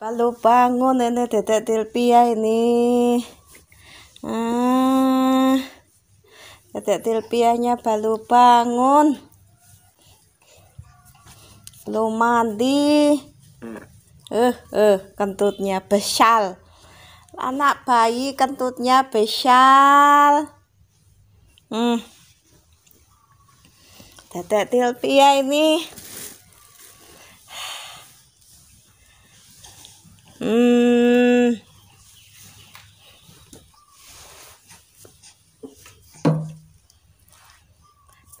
Palu bangun ini dedek Tilpia ini. Ah, dedek Tilpianya baru bangun. Lu mandi. Eh, eh, kentutnya besal. Anak bayi kentutnya besal. Hmm. Dedek Tilpia ini Hmm.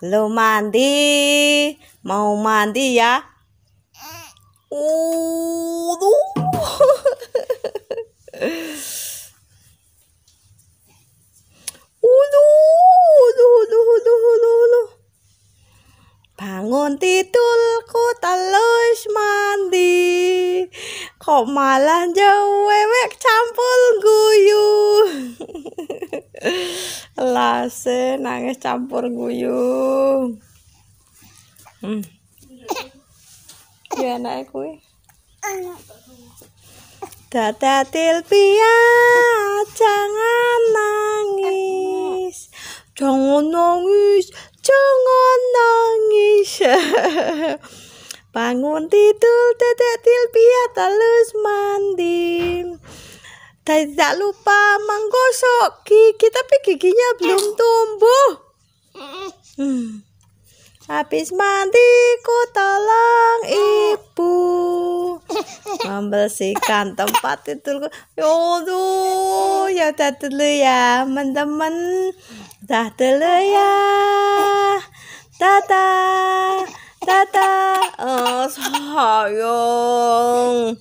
lo Belum mandi. Mau mandi ya? Uh, Bangun tidulku telus mandi kok malah jewewek campur guyu lase nangis campur guyu hmm. ya anaknya tata Dada tilpia jangan nangis jangan nangis jangan nangis Bangun tidur dedek Tilpia terus mandi. Tidak lupa menggosok gigi tapi giginya belum tumbuh. Hmm. Habis mandi ku tolong ibu membersihkan tempat tidurku. yaudah ya udah ya dulu ya, teman-teman. Dah dulu ya. Dadah. 哒哒，嗯，好用。